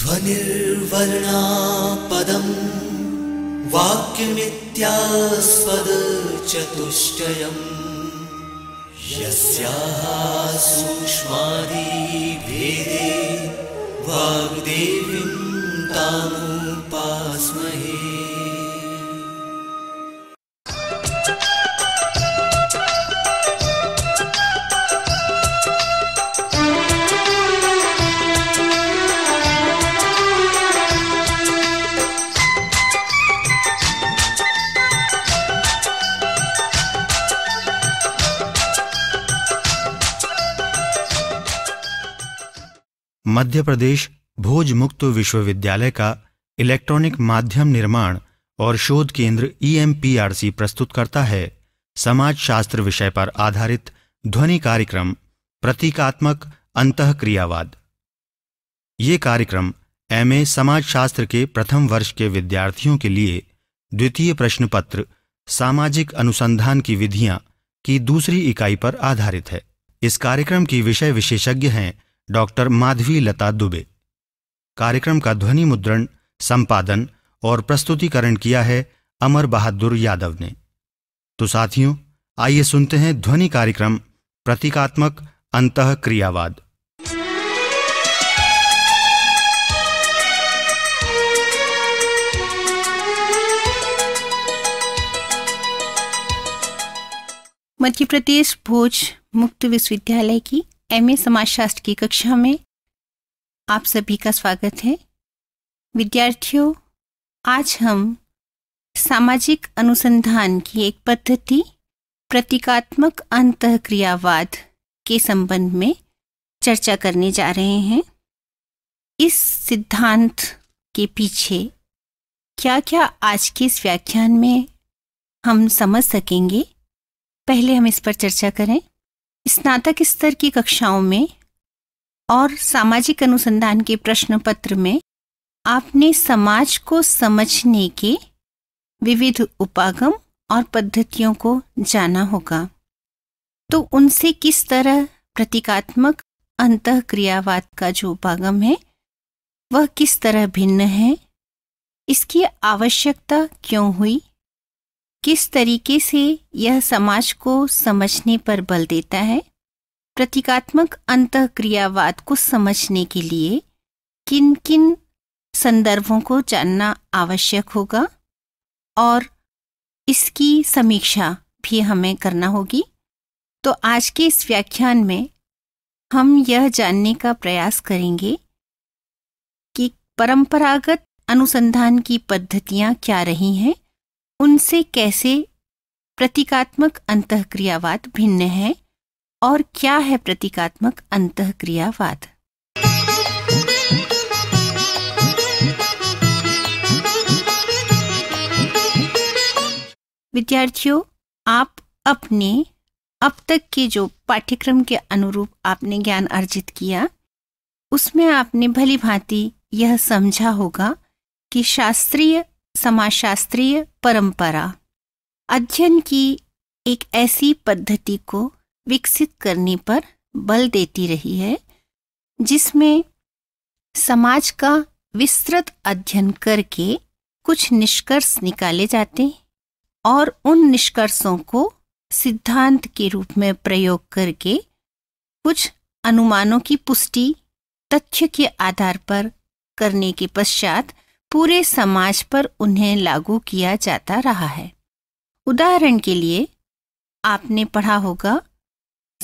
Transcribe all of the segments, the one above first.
ध्वनिर्वर्णापदम् चतुष्टयम् यस्याः सूक्ष्मादिभेदे वाग्देवीम् तामुपास्महे मध्य प्रदेश भोज मुक्त विश्वविद्यालय का इलेक्ट्रॉनिक माध्यम निर्माण और शोध केंद्र ईएमपीआरसी e प्रस्तुत करता है समाज शास्त्र विषय पर आधारित ध्वनि कार्यक्रम प्रतीकात्मक अंतक्रियावाद ये कार्यक्रम एमए समाजशास्त्र के प्रथम वर्ष के विद्यार्थियों के लिए द्वितीय प्रश्न पत्र सामाजिक अनुसंधान की विधियां की दूसरी इकाई पर आधारित है इस कार्यक्रम की विषय विशेषज्ञ हैं डॉक्टर माधवी लता दुबे कार्यक्रम का ध्वनि मुद्रण संपादन और प्रस्तुतिकरण किया है अमर बहादुर यादव ने तो साथियों आइए सुनते हैं ध्वनि कार्यक्रम प्रतीकात्मक अंत क्रियावाद मध्य प्रदेश भोज मुक्त विश्वविद्यालय की एम ए समाजशास्त्र की कक्षा में आप सभी का स्वागत है विद्यार्थियों आज हम सामाजिक अनुसंधान की एक पद्धति प्रतीकात्मक अंतक्रियावाद के संबंध में चर्चा करने जा रहे हैं इस सिद्धांत के पीछे क्या क्या आज के इस व्याख्यान में हम समझ सकेंगे पहले हम इस पर चर्चा करें स्नातक स्तर की कक्षाओं में और सामाजिक अनुसंधान के प्रश्न पत्र में आपने समाज को समझने के विविध उपागम और पद्धतियों को जाना होगा तो उनसे किस तरह प्रतीकात्मक अंत क्रियावाद का जो उपागम है वह किस तरह भिन्न है इसकी आवश्यकता क्यों हुई किस तरीके से यह समाज को समझने पर बल देता है प्रतीकात्मक अंत क्रियावाद को समझने के लिए किन किन संदर्भों को जानना आवश्यक होगा और इसकी समीक्षा भी हमें करना होगी तो आज के इस व्याख्यान में हम यह जानने का प्रयास करेंगे कि परंपरागत अनुसंधान की पद्धतियाँ क्या रही हैं उनसे कैसे प्रतीकात्मक अंतक्रियावाद भिन्न है और क्या है प्रतीकात्मक अंतक्रियावाद विद्यार्थियों आप अपने अब तक के जो पाठ्यक्रम के अनुरूप आपने ज्ञान अर्जित किया उसमें आपने भली भांति यह समझा होगा कि शास्त्रीय समाजशास्त्रीय परंपरा अध्ययन की एक ऐसी पद्धति को विकसित करने पर बल देती रही है जिसमें समाज का विस्तृत अध्ययन करके कुछ निष्कर्ष निकाले जाते हैं और उन निष्कर्षों को सिद्धांत के रूप में प्रयोग करके कुछ अनुमानों की पुष्टि तथ्य के आधार पर करने के पश्चात पूरे समाज पर उन्हें लागू किया जाता रहा है उदाहरण के लिए आपने पढ़ा होगा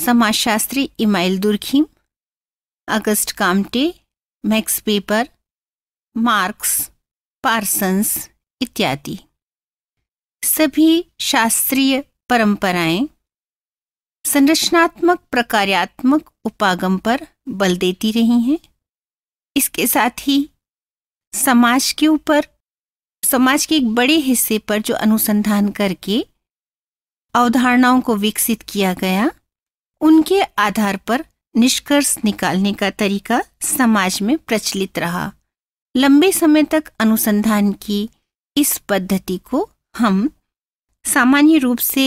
समाजशास्त्री Emile Durkheim Auguste Comte Max Weber Marx Parsons इत्यादि सभी शास्त्रीय परंपराएं संरचनात्मक प्रकार्यात्मक उपागम पर बल देती रही हैं इसके साथ ही समाज के ऊपर समाज के एक बड़े हिस्से पर जो अनुसंधान करके अवधारणाओं को विकसित किया गया उनके आधार पर निष्कर्ष निकालने का तरीका समाज में प्रचलित रहा लंबे समय तक अनुसंधान की इस पद्धति को हम सामान्य रूप से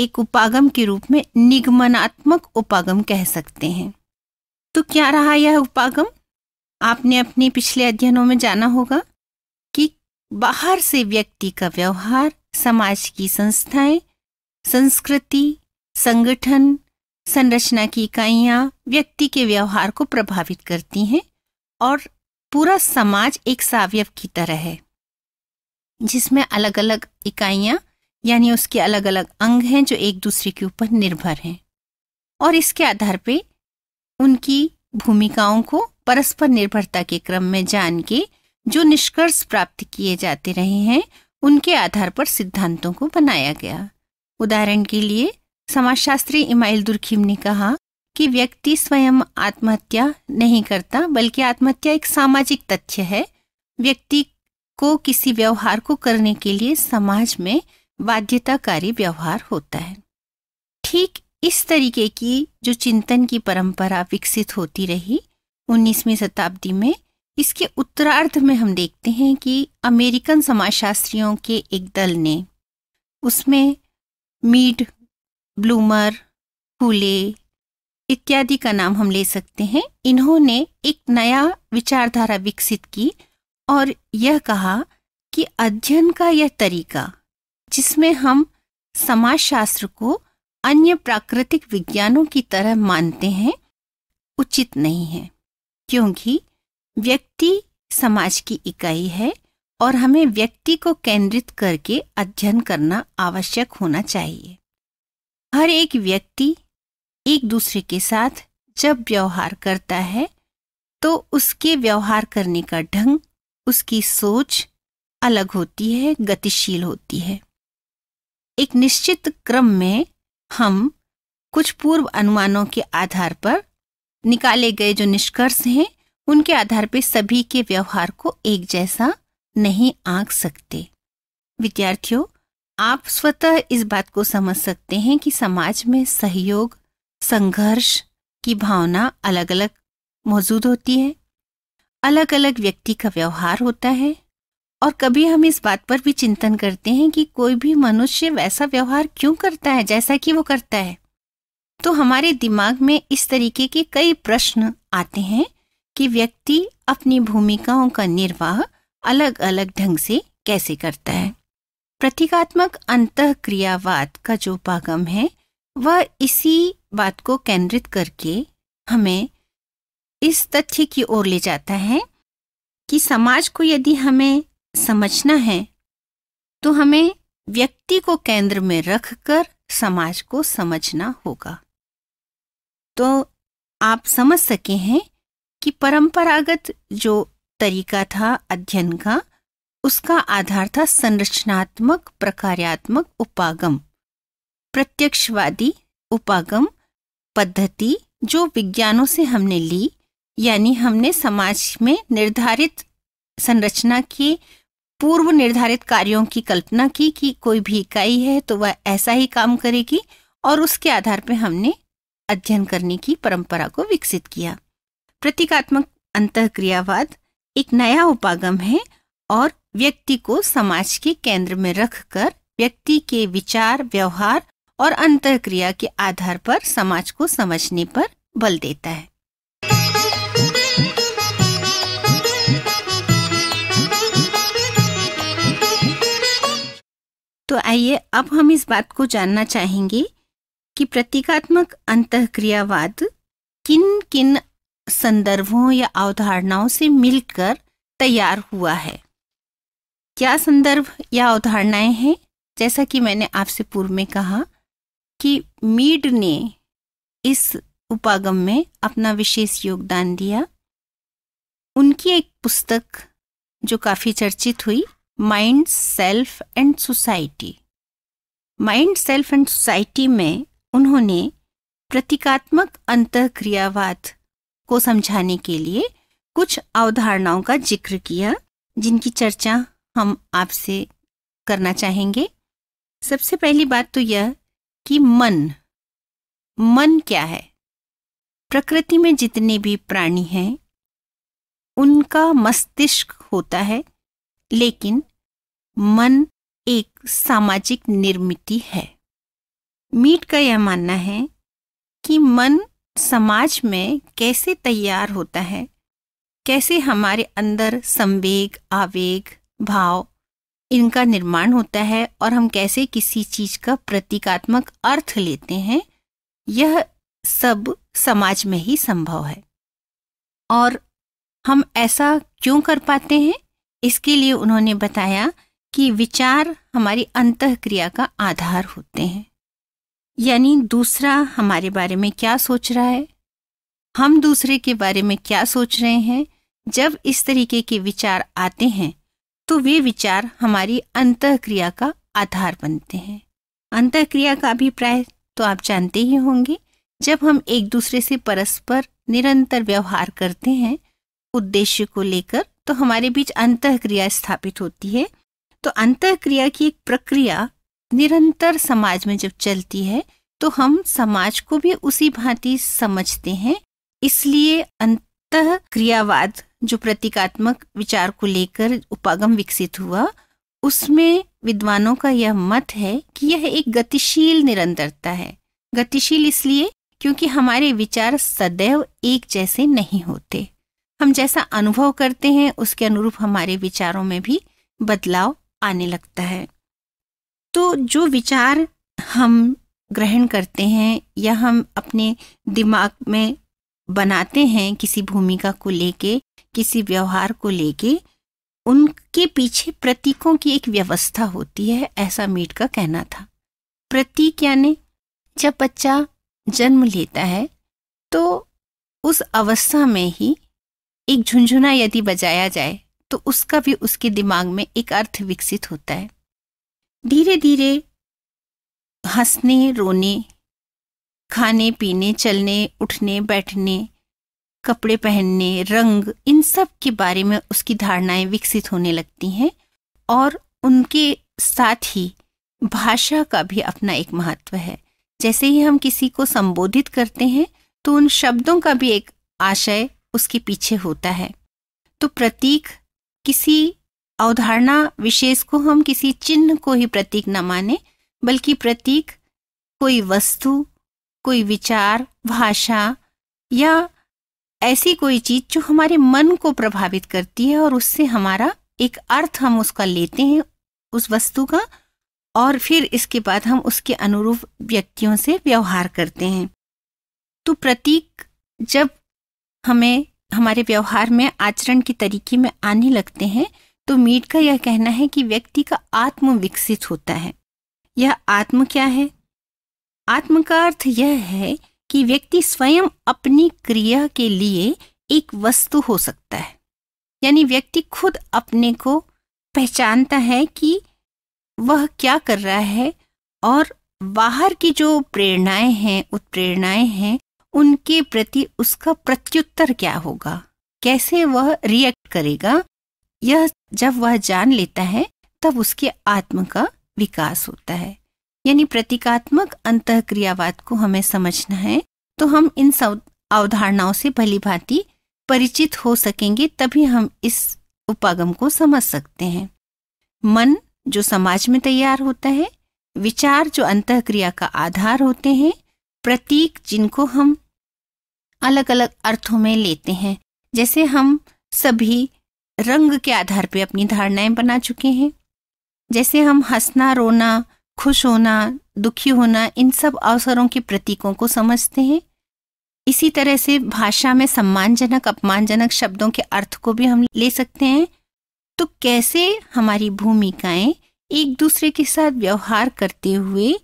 एक उपागम के रूप में निगमनात्मक उपागम कह सकते हैं तो क्या रहा यह उपागम आपने अपने पिछले अध्ययनों में जाना होगा कि बाहर से व्यक्ति का व्यवहार समाज की संस्थाएं संस्कृति संगठन संरचना की इकाइयाँ व्यक्ति के व्यवहार को प्रभावित करती हैं और पूरा समाज एक सावयव की तरह है जिसमें अलग अलग इकाइयाँ यानी उसके अलग अलग अंग हैं जो एक दूसरे के ऊपर निर्भर हैं और इसके आधार पे उनकी भूमिकाओं को परस्पर निर्भरता के क्रम में जान के जो निष्कर्ष प्राप्त किए जाते रहे हैं उनके आधार पर सिद्धांतों को बनाया गया उदाहरण के लिए समाजशास्त्री इमाइल दुर्खीम ने कहा कि व्यक्ति स्वयं आत्महत्या नहीं करता बल्कि आत्महत्या एक सामाजिक तथ्य है व्यक्ति को किसी व्यवहार को करने के लिए समाज में बाध्यताकारी व्यवहार होता है ठीक इस तरीके की जो चिंतन की परंपरा विकसित होती रही उन्नीसवीं शताब्दी में इसके उत्तरार्ध में हम देखते हैं कि अमेरिकन समाजशास्त्रियों के एक दल ने उसमें मीड ब्लूमर फूले इत्यादि का नाम हम ले सकते हैं इन्होंने एक नया विचारधारा विकसित की और यह कहा कि अध्ययन का यह तरीका जिसमें हम समाजशास्त्र को अन्य प्राकृतिक विज्ञानों की तरह मानते हैं उचित नहीं है क्योंकि व्यक्ति समाज की इकाई है और हमें व्यक्ति को केंद्रित करके अध्ययन करना आवश्यक होना चाहिए हर एक व्यक्ति एक दूसरे के साथ जब व्यवहार करता है तो उसके व्यवहार करने का ढंग उसकी सोच अलग होती है गतिशील होती है एक निश्चित क्रम में हम कुछ पूर्व अनुमानों के आधार पर निकाले गए जो निष्कर्ष हैं उनके आधार पर सभी के व्यवहार को एक जैसा नहीं आंक सकते विद्यार्थियों आप स्वतः इस बात को समझ सकते हैं कि समाज में सहयोग संघर्ष की भावना अलग अलग मौजूद होती है अलग अलग व्यक्ति का व्यवहार होता है और कभी हम इस बात पर भी चिंतन करते हैं कि कोई भी मनुष्य वैसा व्यवहार क्यों करता है जैसा कि वो करता है तो हमारे दिमाग में इस तरीके के कई प्रश्न आते हैं कि व्यक्ति अपनी भूमिकाओं का निर्वाह अलग अलग ढंग से कैसे करता है प्रतीकात्मक अंत क्रियावाद का जो पागम है वह इसी बात को केंद्रित करके हमें इस तथ्य की ओर ले जाता है कि समाज को यदि हमें समझना है तो हमें व्यक्ति को केंद्र में रखकर समाज को समझना होगा तो आप समझ सके हैं कि परंपरागत जो तरीका था अध्ययन का उसका आधार था संरचनात्मक प्रकार्यात्मक उपागम प्रत्यक्षवादी उपागम पद्धति जो विज्ञानों से हमने ली यानी हमने समाज में निर्धारित संरचना के पूर्व निर्धारित कार्यों की कल्पना की कि कोई भी इकाई है तो वह ऐसा ही काम करेगी और उसके आधार पर हमने अध्ययन करने की परंपरा को विकसित किया प्रतीकात्मक अंतक्रियावाद एक नया उपागम है और व्यक्ति को समाज के केंद्र में रखकर व्यक्ति के विचार व्यवहार और अंतक्रिया के आधार पर समाज को समझने पर बल देता है तो आइए अब हम इस बात को जानना चाहेंगे कि प्रतीकात्मक अंतक्रियावाद किन किन संदर्भों या अवधारणाओं से मिलकर तैयार हुआ है क्या संदर्भ या अवधारणाएं हैं जैसा कि मैंने आपसे पूर्व में कहा कि मीड ने इस उपागम में अपना विशेष योगदान दिया उनकी एक पुस्तक जो काफ़ी चर्चित हुई mind self and society mind self and society में उन्होंने प्रतीकात्मक क्रियावाद को समझाने के लिए कुछ अवधारणाओं का जिक्र किया जिनकी चर्चा हम आपसे करना चाहेंगे सबसे पहली बात तो यह कि मन मन क्या है प्रकृति में जितने भी प्राणी हैं उनका मस्तिष्क होता है लेकिन मन एक सामाजिक निर्मिति है मीट का यह मानना है कि मन समाज में कैसे तैयार होता है कैसे हमारे अंदर संवेग आवेग भाव इनका निर्माण होता है और हम कैसे किसी चीज का प्रतीकात्मक अर्थ लेते हैं यह सब समाज में ही संभव है और हम ऐसा क्यों कर पाते हैं इसके लिए उन्होंने बताया कि विचार हमारी अंत क्रिया का आधार होते हैं यानी दूसरा हमारे बारे में क्या सोच रहा है हम दूसरे के बारे में क्या सोच रहे हैं जब इस तरीके के विचार आते हैं तो वे विचार हमारी अंत क्रिया का आधार बनते हैं अंत क्रिया का अभिप्राय तो आप जानते ही होंगे जब हम एक दूसरे से परस्पर निरंतर व्यवहार करते हैं उद्देश्य को लेकर तो हमारे बीच अंत क्रिया स्थापित होती है तो अंत क्रिया की एक प्रक्रिया निरंतर समाज में जब चलती है तो हम समाज को भी उसी भांति समझते हैं इसलिए अंत क्रियावाद जो प्रतीकात्मक विचार को लेकर उपागम विकसित हुआ उसमें विद्वानों का यह मत है कि यह एक गतिशील निरंतरता है गतिशील इसलिए क्योंकि हमारे विचार सदैव एक जैसे नहीं होते हम जैसा अनुभव करते हैं उसके अनुरूप हमारे विचारों में भी बदलाव आने लगता है तो जो विचार हम ग्रहण करते हैं या हम अपने दिमाग में बनाते हैं किसी भूमिका को लेके किसी व्यवहार को लेके उनके पीछे प्रतीकों की एक व्यवस्था होती है ऐसा मीट का कहना था प्रतीक यानी जब बच्चा जन्म लेता है तो उस अवस्था में ही एक झुंझुना यदि बजाया जाए तो उसका भी उसके दिमाग में एक अर्थ विकसित होता है धीरे धीरे हंसने रोने खाने पीने चलने उठने बैठने कपड़े पहनने रंग इन सब के बारे में उसकी धारणाएं विकसित होने लगती हैं और उनके साथ ही भाषा का भी अपना एक महत्व है जैसे ही हम किसी को संबोधित करते हैं तो उन शब्दों का भी एक आशय उसके पीछे होता है तो प्रतीक किसी अवधारणा विशेष को हम किसी चिन्ह को ही प्रतीक न माने बल्कि प्रतीक कोई वस्तु कोई विचार भाषा या ऐसी कोई चीज जो हमारे मन को प्रभावित करती है और उससे हमारा एक अर्थ हम उसका लेते हैं उस वस्तु का और फिर इसके बाद हम उसके अनुरूप व्यक्तियों से व्यवहार करते हैं तो प्रतीक जब हमें हमारे व्यवहार में आचरण के तरीके में आने लगते हैं तो मीट का यह कहना है कि व्यक्ति का आत्म विकसित होता है यह आत्म क्या है आत्म का अर्थ यह है कि व्यक्ति स्वयं अपनी क्रिया के लिए एक वस्तु हो सकता है यानी व्यक्ति खुद अपने को पहचानता है कि वह क्या कर रहा है और बाहर की जो प्रेरणाएं हैं उत्प्रेरणाएं हैं उनके प्रति उसका प्रत्युत्तर क्या होगा कैसे वह रिएक्ट करेगा यह जब वह जान लेता है तब उसके आत्म का विकास होता है यानी प्रतीकात्मक अंत क्रियावाद को हमें समझना है तो हम इन अवधारणाओं से भली भांति परिचित हो सकेंगे तभी हम इस उपागम को समझ सकते हैं मन जो समाज में तैयार होता है विचार जो अंत क्रिया का आधार होते हैं प्रतीक जिनको हम अलग अलग अर्थों में लेते हैं जैसे हम सभी रंग के आधार पर अपनी धारणाएं बना चुके हैं जैसे हम हंसना रोना खुश होना दुखी होना इन सब अवसरों के प्रतीकों को समझते हैं इसी तरह से भाषा में सम्मानजनक अपमानजनक शब्दों के अर्थ को भी हम ले सकते हैं तो कैसे हमारी भूमिकाएं एक दूसरे के साथ व्यवहार करते हुए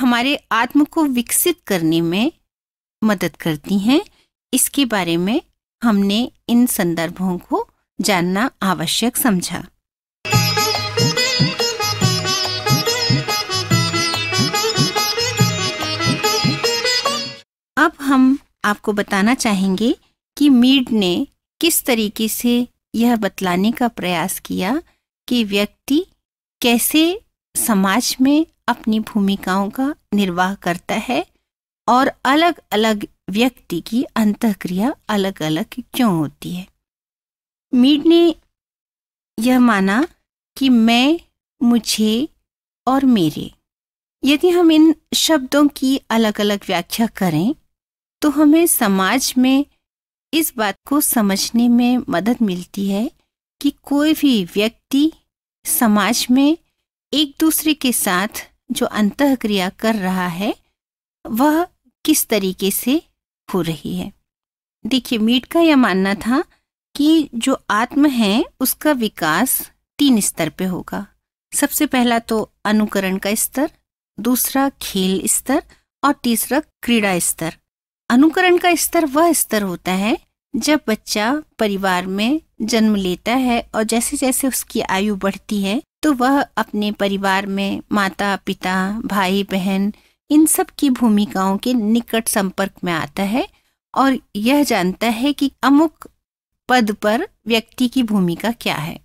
हमारे आत्म को विकसित करने में मदद करती हैं इसके बारे में हमने इन संदर्भों को जानना आवश्यक समझा अब हम आपको बताना चाहेंगे कि मीड ने किस तरीके से यह बतलाने का प्रयास किया कि व्यक्ति कैसे समाज में अपनी भूमिकाओं का निर्वाह करता है और अलग अलग व्यक्ति की अंतक्रिया अलग अलग क्यों होती है मीड ने यह माना कि मैं मुझे और मेरे यदि हम इन शब्दों की अलग अलग व्याख्या करें तो हमें समाज में इस बात को समझने में मदद मिलती है कि कोई भी व्यक्ति समाज में एक दूसरे के साथ जो अंत क्रिया कर रहा है वह किस तरीके से हो रही है देखिए मीट का यह मानना था कि जो आत्म है उसका विकास तीन स्तर पे होगा सबसे पहला तो अनुकरण का स्तर दूसरा खेल स्तर और तीसरा क्रीड़ा स्तर अनुकरण का स्तर वह स्तर होता है जब बच्चा परिवार में जन्म लेता है और जैसे जैसे उसकी आयु बढ़ती है तो वह अपने परिवार में माता पिता भाई बहन इन सब की भूमिकाओं के निकट संपर्क में आता है और यह जानता है कि अमुक पद पर व्यक्ति की भूमिका क्या है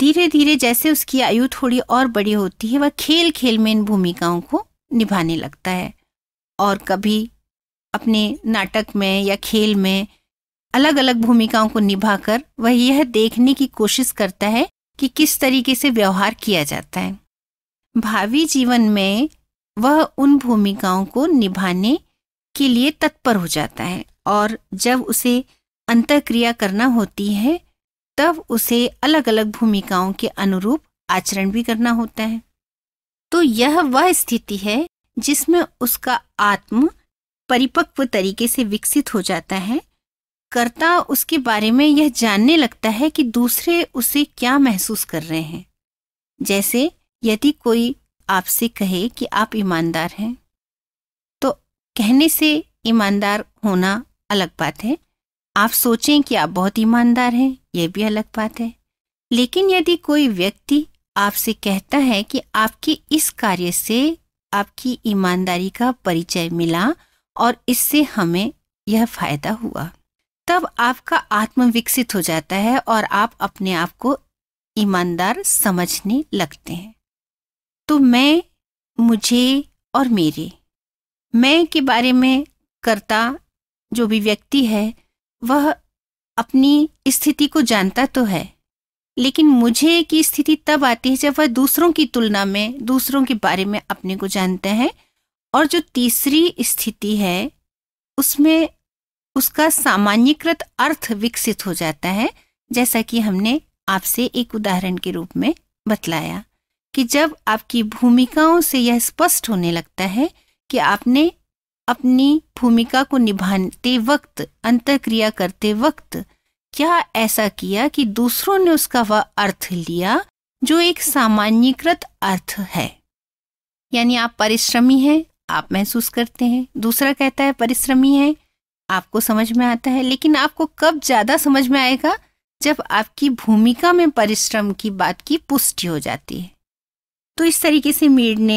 धीरे धीरे जैसे उसकी आयु थोड़ी और बड़ी होती है वह खेल खेल में इन भूमिकाओं को निभाने लगता है और कभी अपने नाटक में या खेल में अलग अलग भूमिकाओं को निभाकर वह यह देखने की कोशिश करता है कि किस तरीके से व्यवहार किया जाता है भावी जीवन में वह उन भूमिकाओं को निभाने के लिए तत्पर हो जाता है और जब उसे अंतक्रिया करना होती है तब उसे अलग अलग भूमिकाओं के अनुरूप आचरण भी करना होता है तो यह वह स्थिति है जिसमें उसका आत्म परिपक्व तरीके से विकसित हो जाता है कर्ता उसके बारे में यह जानने लगता है कि दूसरे उसे क्या महसूस कर रहे हैं जैसे यदि कोई आपसे कहे कि आप ईमानदार हैं तो कहने से ईमानदार होना अलग बात है आप सोचें कि आप बहुत ईमानदार हैं यह भी अलग बात है लेकिन यदि कोई व्यक्ति आपसे कहता है कि आपके इस कार्य से आपकी ईमानदारी का परिचय मिला और इससे हमें यह फायदा हुआ तब आपका आत्म विकसित हो जाता है और आप अपने आप को ईमानदार समझने लगते हैं तो मैं मुझे और मेरे मैं के बारे में करता जो भी व्यक्ति है वह अपनी स्थिति को जानता तो है लेकिन मुझे की स्थिति तब आती है जब वह दूसरों की तुलना में दूसरों के बारे में अपने को जानते हैं और जो तीसरी स्थिति है उसमें उसका सामान्यकृत अर्थ विकसित हो जाता है जैसा कि हमने आपसे एक उदाहरण के रूप में बतलाया कि जब आपकी भूमिकाओं से यह स्पष्ट होने लगता है कि आपने अपनी भूमिका को निभाते वक्त क्रिया करते वक्त क्या ऐसा किया कि दूसरों ने उसका वह अर्थ लिया जो एक सामान्यकृत अर्थ है यानी आप परिश्रमी हैं आप महसूस करते हैं दूसरा कहता है परिश्रमी है आपको समझ में आता है लेकिन आपको कब ज़्यादा समझ में आएगा जब आपकी भूमिका में परिश्रम की बात की पुष्टि हो जाती है तो इस तरीके से मीड ने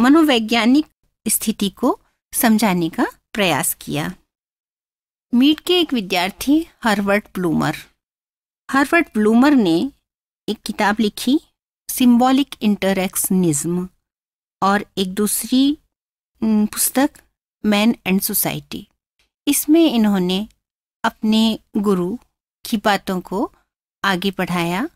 मनोवैज्ञानिक स्थिति को समझाने का प्रयास किया मीड के एक विद्यार्थी हार्वर्ड ब्लूमर हार्वर्ड ब्लूमर ने एक किताब लिखी सिंबॉलिक इंटरक्शनिज्म और एक दूसरी पुस्तक मैन एंड सोसाइटी इसमें इन्होंने अपने गुरु की बातों को आगे बढ़ाया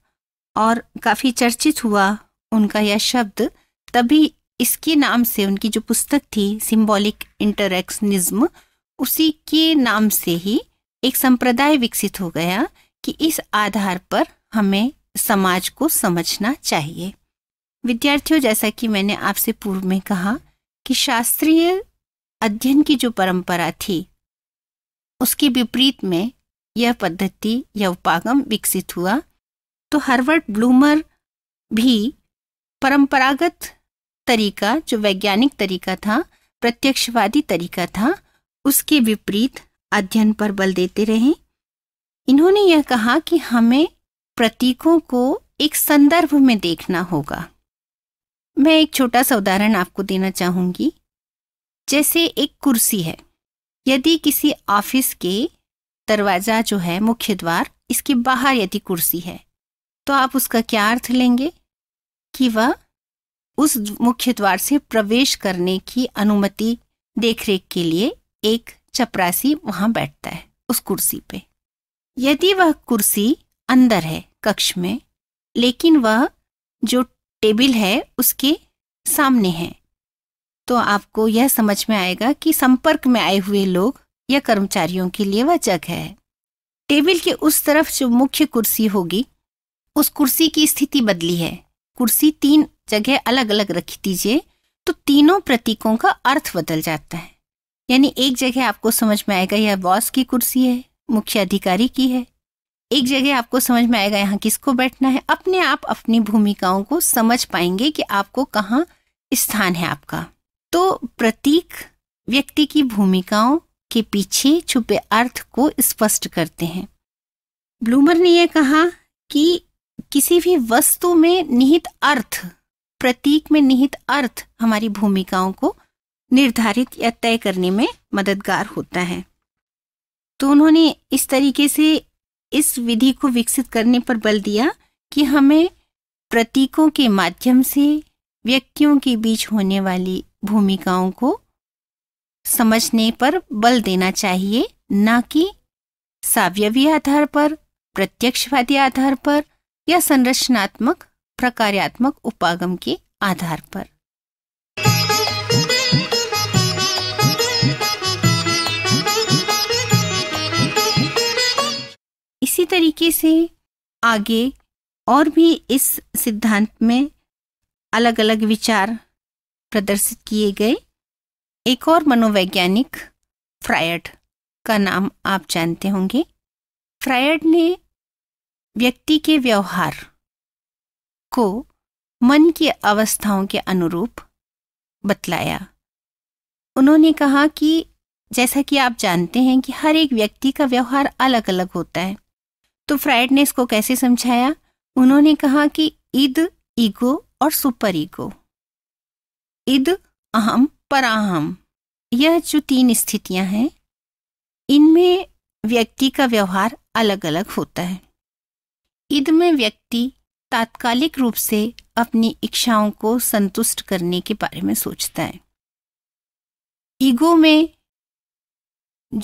और काफ़ी चर्चित हुआ उनका यह शब्द तभी इसके नाम से उनकी जो पुस्तक थी सिंबॉलिक इंटरक्शनिज्म उसी के नाम से ही एक संप्रदाय विकसित हो गया कि इस आधार पर हमें समाज को समझना चाहिए विद्यार्थियों जैसा कि मैंने आपसे पूर्व में कहा कि शास्त्रीय अध्ययन की जो परंपरा थी उसके विपरीत में यह पद्धति या उपागम विकसित हुआ तो हार्वर्ड ब्लूमर भी परंपरागत तरीका जो वैज्ञानिक तरीका था प्रत्यक्षवादी तरीका था उसके विपरीत अध्ययन पर बल देते रहे इन्होंने यह कहा कि हमें प्रतीकों को एक संदर्भ में देखना होगा मैं एक छोटा सा उदाहरण आपको देना चाहूंगी जैसे एक कुर्सी है यदि किसी ऑफिस के दरवाजा जो है मुख्य द्वार इसके बाहर यदि कुर्सी है तो आप उसका क्या अर्थ लेंगे कि वह उस मुख्य द्वार से प्रवेश करने की अनुमति देखरेख के लिए एक चपरासी वहां बैठता है उस कुर्सी पे यदि वह कुर्सी अंदर है कक्ष में लेकिन वह जो टेबल है उसके सामने है तो आपको यह समझ में आएगा कि संपर्क में आए हुए लोग या कर्मचारियों के लिए वह जगह है टेबल के उस तरफ जो मुख्य कुर्सी होगी उस कुर्सी की स्थिति बदली है कुर्सी तीन जगह अलग अलग रख दीजिए तो तीनों प्रतीकों का अर्थ बदल जाता है यानी एक जगह आपको समझ में आएगा यह बॉस की कुर्सी है मुख्य अधिकारी की है एक जगह आपको समझ में आएगा यहाँ किसको बैठना है अपने आप अपनी भूमिकाओं को समझ पाएंगे कि आपको कहाँ स्थान है आपका तो प्रतीक व्यक्ति की भूमिकाओं के पीछे छुपे अर्थ को स्पष्ट करते हैं ब्लूमर ने यह कहा कि किसी भी वस्तु में निहित अर्थ प्रतीक में निहित अर्थ हमारी भूमिकाओं को निर्धारित या तय करने में मददगार होता है तो उन्होंने इस तरीके से इस विधि को विकसित करने पर बल दिया कि हमें प्रतीकों के माध्यम से व्यक्तियों के बीच होने वाली भूमिकाओं को समझने पर बल देना चाहिए न कि सावयवी आधार पर प्रत्यक्षवादी आधार पर या संरचनात्मक प्रकार्यात्मक उपागम के आधार पर इसी तरीके से आगे और भी इस सिद्धांत में अलग अलग विचार प्रदर्शित किए गए एक और मनोवैज्ञानिक फ्रायड का नाम आप जानते होंगे फ्रायड ने व्यक्ति के व्यवहार को मन की अवस्थाओं के अनुरूप बतलाया उन्होंने कहा कि जैसा कि आप जानते हैं कि हर एक व्यक्ति का व्यवहार अलग अलग होता है तो फ्राइड ने इसको कैसे समझाया उन्होंने कहा कि इद ईगो और सुपर ईगो इद अहम पराहम यह जो तीन स्थितियां हैं इनमें व्यक्ति का व्यवहार अलग अलग होता है ईद में व्यक्ति तात्कालिक रूप से अपनी इच्छाओं को संतुष्ट करने के बारे में सोचता है ईगो में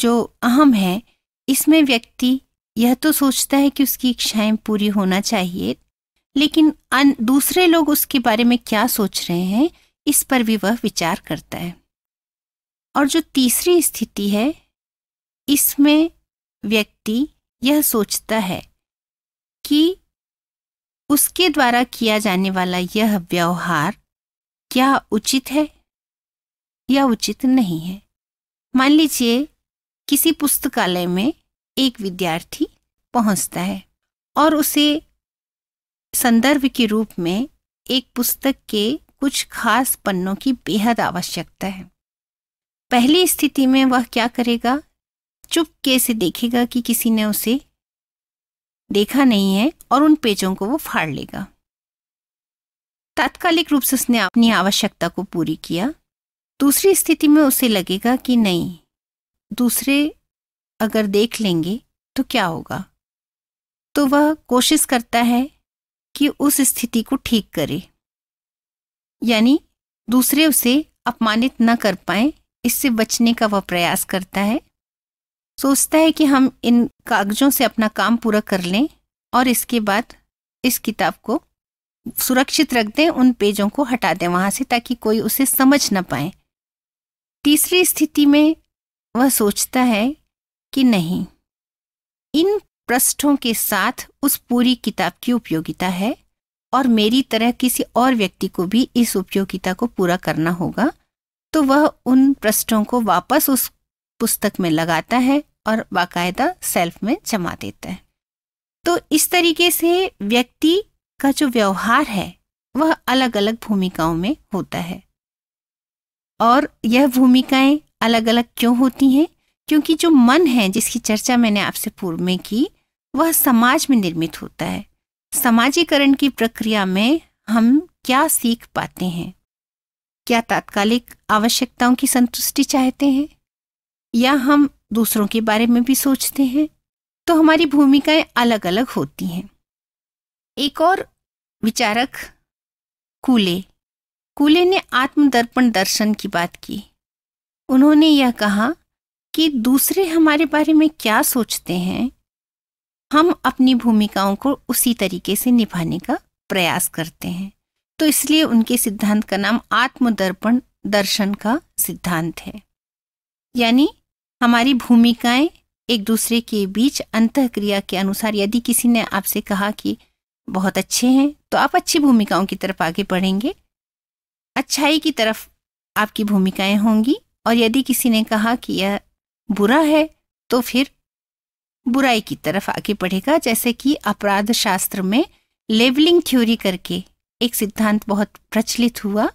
जो अहम है इसमें व्यक्ति यह तो सोचता है कि उसकी इच्छाएं पूरी होना चाहिए लेकिन अन दूसरे लोग उसके बारे में क्या सोच रहे हैं इस पर भी वह विचार करता है और जो तीसरी स्थिति है इसमें व्यक्ति यह सोचता है कि उसके द्वारा किया जाने वाला यह व्यवहार क्या उचित है या उचित नहीं है मान लीजिए किसी पुस्तकालय में एक विद्यार्थी पहुंचता है और उसे संदर्भ के रूप में एक पुस्तक के कुछ खास पन्नों की बेहद आवश्यकता है पहली स्थिति में वह क्या करेगा चुपके से देखेगा कि किसी ने उसे देखा नहीं है और उन पेचों को वो फाड़ लेगा तात्कालिक रूप से उसने अपनी आवश्यकता को पूरी किया दूसरी स्थिति में उसे लगेगा कि नहीं दूसरे अगर देख लेंगे तो क्या होगा तो वह कोशिश करता है कि उस स्थिति को ठीक करे यानी दूसरे उसे अपमानित न कर पाए इससे बचने का वह प्रयास करता है सोचता है कि हम इन कागजों से अपना काम पूरा कर लें और इसके बाद इस किताब को सुरक्षित रख दें उन पेजों को हटा दें वहाँ से ताकि कोई उसे समझ ना पाए तीसरी स्थिति में वह सोचता है कि नहीं इन पृष्ठों के साथ उस पूरी किताब की उपयोगिता है और मेरी तरह किसी और व्यक्ति को भी इस उपयोगिता को पूरा करना होगा तो वह उन पृष्ठों को वापस उस पुस्तक में लगाता है और बाकायदा सेल्फ में जमा देता है तो इस तरीके से व्यक्ति का जो व्यवहार है वह अलग अलग भूमिकाओं में होता है और यह भूमिकाएं अलग अलग क्यों होती हैं क्योंकि जो मन है जिसकी चर्चा मैंने आपसे पूर्व में की वह समाज में निर्मित होता है समाजीकरण की प्रक्रिया में हम क्या सीख पाते हैं क्या तात्कालिक आवश्यकताओं की संतुष्टि चाहते हैं या हम दूसरों के बारे में भी सोचते हैं तो हमारी भूमिकाएं अलग अलग होती हैं एक और विचारक कूले कूले ने आत्मदर्पण दर्शन की बात की उन्होंने यह कहा कि दूसरे हमारे बारे में क्या सोचते हैं हम अपनी भूमिकाओं को उसी तरीके से निभाने का प्रयास करते हैं तो इसलिए उनके सिद्धांत का नाम आत्मदर्पण दर्शन का सिद्धांत है यानी हमारी भूमिकाएं एक दूसरे के बीच अंत क्रिया के अनुसार यदि किसी ने आपसे कहा कि बहुत अच्छे हैं तो आप अच्छी भूमिकाओं की तरफ आगे बढ़ेंगे अच्छाई की तरफ आपकी भूमिकाएं होंगी और यदि किसी ने कहा कि यह बुरा है तो फिर बुराई की तरफ आगे बढ़ेगा जैसे कि अपराध शास्त्र में लेवलिंग थ्योरी करके एक सिद्धांत बहुत प्रचलित हुआ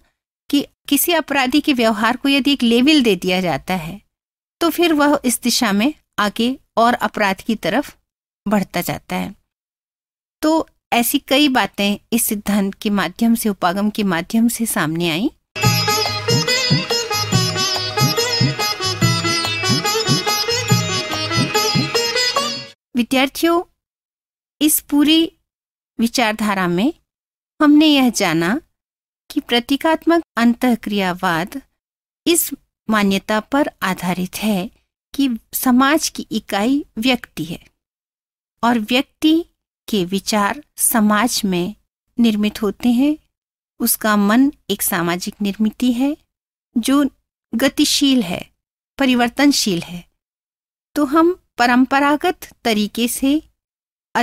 कि किसी अपराधी के व्यवहार को यदि एक लेवल दे दिया जाता है तो फिर वह इस दिशा में आगे और अपराध की तरफ बढ़ता जाता है तो ऐसी कई बातें इस सिद्धांत के माध्यम से उपागम के माध्यम से सामने आई विद्यार्थियों इस पूरी विचारधारा में हमने यह जाना कि प्रतीकात्मक अंतक्रियावाद इस मान्यता पर आधारित है कि समाज की इकाई व्यक्ति है और व्यक्ति के विचार समाज में निर्मित होते हैं उसका मन एक सामाजिक निर्मिति है जो गतिशील है परिवर्तनशील है तो हम परंपरागत तरीके से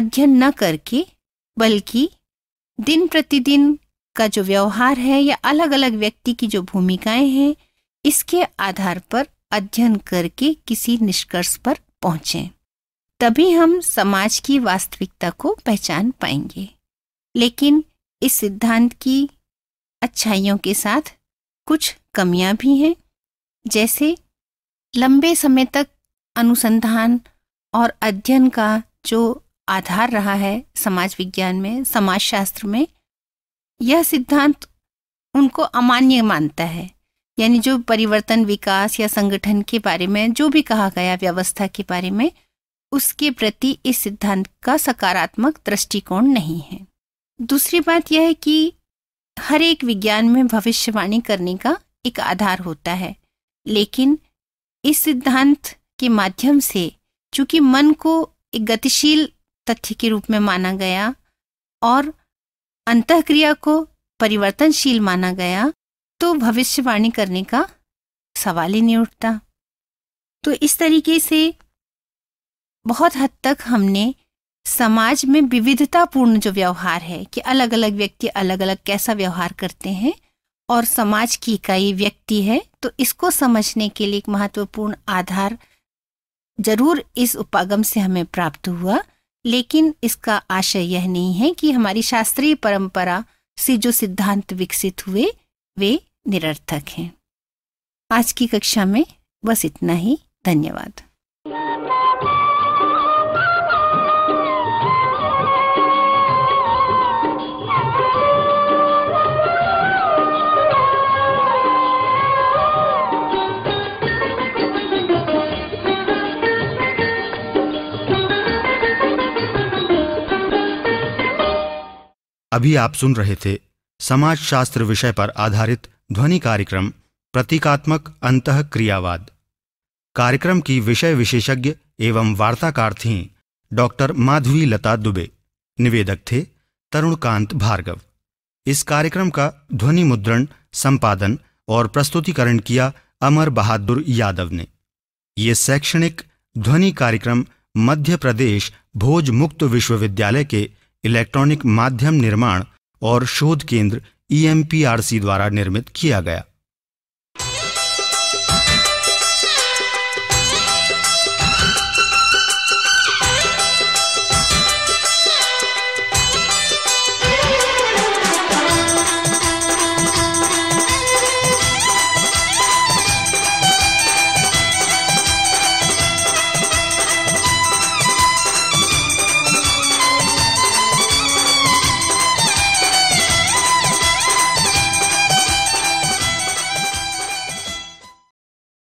अध्ययन न करके बल्कि दिन प्रतिदिन का जो व्यवहार है या अलग अलग व्यक्ति की जो भूमिकाएं हैं इसके आधार पर अध्ययन करके किसी निष्कर्ष पर पहुंचे तभी हम समाज की वास्तविकता को पहचान पाएंगे लेकिन इस सिद्धांत की अच्छाइयों के साथ कुछ कमियां भी हैं जैसे लंबे समय तक अनुसंधान और अध्ययन का जो आधार रहा है समाज विज्ञान में समाजशास्त्र में यह सिद्धांत उनको अमान्य मानता है यानी जो परिवर्तन विकास या संगठन के बारे में जो भी कहा गया व्यवस्था के बारे में उसके प्रति इस सिद्धांत का सकारात्मक दृष्टिकोण नहीं है दूसरी बात यह है कि हर एक विज्ञान में भविष्यवाणी करने का एक आधार होता है लेकिन इस सिद्धांत के माध्यम से चूंकि मन को एक गतिशील तथ्य के रूप में माना गया और अंतक्रिया को परिवर्तनशील माना गया तो भविष्यवाणी करने का सवाल ही नहीं उठता तो इस तरीके से बहुत हद तक हमने समाज में विविधतापूर्ण जो व्यवहार है कि अलग अलग व्यक्ति अलग अलग कैसा व्यवहार करते हैं और समाज की इकाई व्यक्ति है तो इसको समझने के लिए एक महत्वपूर्ण आधार जरूर इस उपागम से हमें प्राप्त हुआ लेकिन इसका आशय यह नहीं है कि हमारी शास्त्रीय परंपरा से जो सिद्धांत विकसित हुए वे निरर्थक हैं आज की कक्षा में बस इतना ही धन्यवाद अभी आप सुन रहे थे समाजशास्त्र विषय पर आधारित ध्वनि कार्यक्रम प्रतीकात्मक अंत क्रियावाद कार्यक्रम की विषय विशेषज्ञ एवं वार्ताकार थीं डॉक्टर माधवी लता दुबे निवेदक थे तरुणकांत भार्गव इस कार्यक्रम का ध्वनि मुद्रण संपादन और प्रस्तुतिकरण किया अमर बहादुर यादव ने ये शैक्षणिक ध्वनि कार्यक्रम मध्य प्रदेश भोज मुक्त विश्वविद्यालय के इलेक्ट्रॉनिक माध्यम निर्माण और शोध केंद्र ईएमपीआरसी e द्वारा निर्मित किया गया